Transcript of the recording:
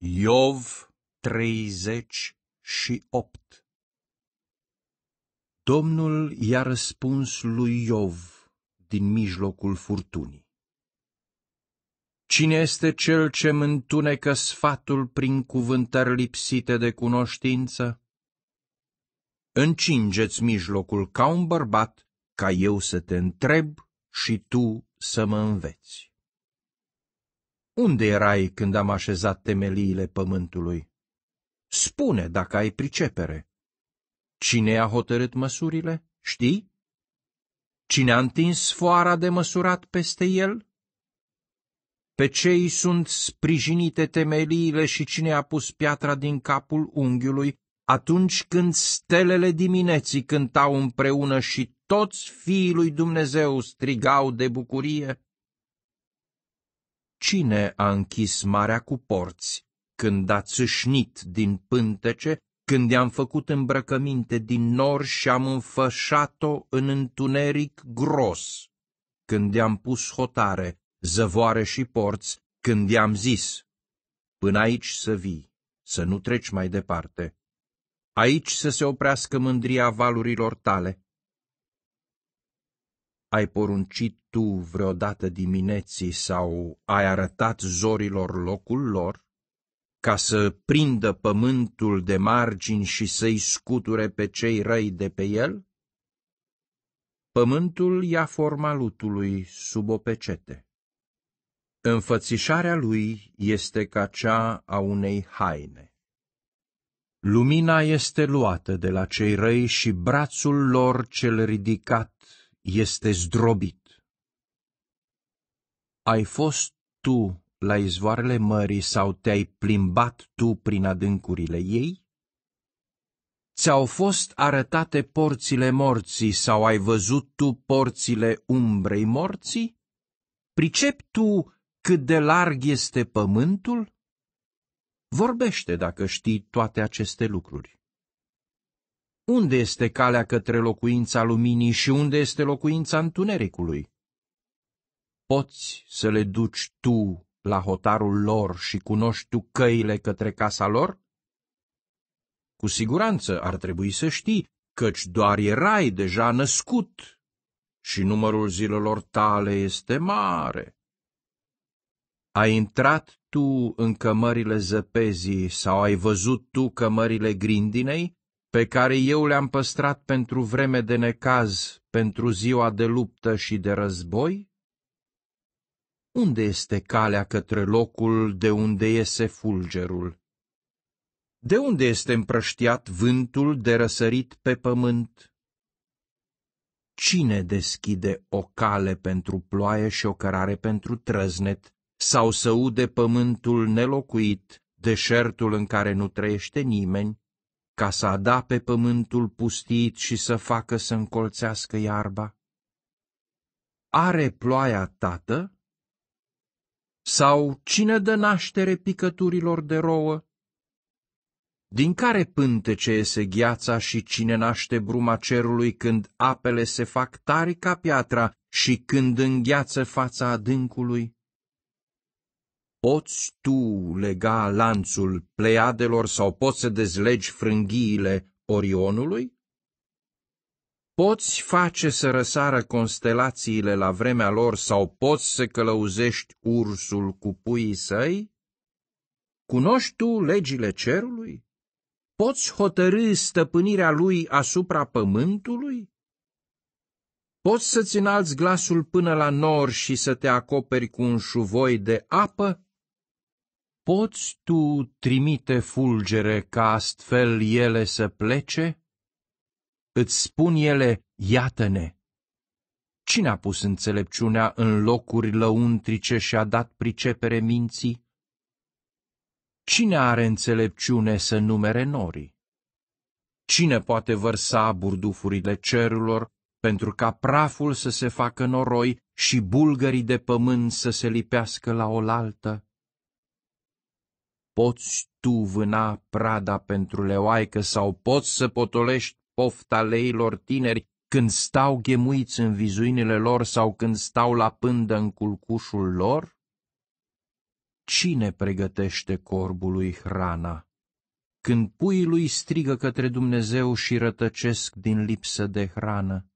Iov 38 Domnul i-a răspuns lui Iov din mijlocul furtunii. Cine este cel ce mântunecă sfatul prin cuvântări lipsite de cunoștință? Încingeți mijlocul ca un bărbat, ca eu să te întreb și tu să mă înveți. Unde erai când am așezat temeliile pământului? Spune dacă ai pricepere. Cine a hotărât măsurile? Știi? Cine a întins foara de măsurat peste el? Pe cei sunt sprijinite temeliile și cine a pus piatra din capul unghiului atunci când stelele dimineții cântau împreună și toți fiii lui Dumnezeu strigau de bucurie? Cine a închis marea cu porți, când a țâșnit din pântece, când i-am făcut îmbrăcăminte din nor și am înfășat-o în întuneric gros, când i-am pus hotare, zăvoare și porți, când i-am zis, până aici să vii, să nu treci mai departe. Aici să se oprească mândria valurilor tale, ai poruncit tu vreodată dimineții sau ai arătat zorilor locul lor? ca să prindă pământul de margini și să-i scuture pe cei răi de pe el? Pământul ia forma lutului sub o pecete. Înfățișarea lui este ca cea a unei haine. Lumina este luată de la cei răi și brațul lor cel ridicat este zdrobit. Ai fost tu la izvoarele mării sau te-ai plimbat tu prin adâncurile ei? Ți-au fost arătate porțile morții sau ai văzut tu porțile umbrei morții? Pricepi tu cât de larg este pământul? Vorbește dacă știi toate aceste lucruri. Unde este calea către locuința luminii și unde este locuința întunericului? Poți să le duci tu la hotarul lor și cunoști tu căile către casa lor? Cu siguranță ar trebui să știi, căci doar erai deja născut și numărul zilelor tale este mare. Ai intrat tu în cămările zăpezii sau ai văzut tu cămările grindinei? pe care eu le-am păstrat pentru vreme de necaz, pentru ziua de luptă și de război? Unde este calea către locul de unde iese fulgerul? De unde este împrăștiat vântul de răsărit pe pământ? Cine deschide o cale pentru ploaie și o cărare pentru trăznet, sau să ude pământul nelocuit, deșertul în care nu trăiește nimeni? ca să adape pământul pustit și să facă să încolțească iarba? Are ploaia tată? Sau cine dă naștere picăturilor de rouă? Din care pântece iese gheața și cine naște bruma cerului când apele se fac tari ca piatra și când îngheață fața adâncului? Poți tu lega lanțul pleiadelor sau poți să dezlegi frânghiile Orionului? Poți face să răsară constelațiile la vremea lor sau poți să călăuzești ursul cu puii săi? Cunoști tu legile cerului? Poți hotărâ stăpânirea lui asupra pământului? Poți să-ți înalți glasul până la nor și să te acoperi cu un șuvoi de apă? Poți tu trimite fulgere ca astfel ele să plece? Îți spun ele, iată-ne! Cine a pus înțelepciunea în locuri lăuntrice și a dat pricepere minții? Cine are înțelepciune să numere norii? Cine poate vărsa burdufurile cerurilor pentru ca praful să se facă noroi și bulgării de pământ să se lipească la oaltă? poți tu vâna prada pentru leoaică sau poți să potolești pofta leilor tineri când stau ghemuiți în vizuinile lor sau când stau la pândă în culcușul lor? Cine pregătește corbului hrana? Când puii lui strigă către Dumnezeu și rătăcesc din lipsă de hrană,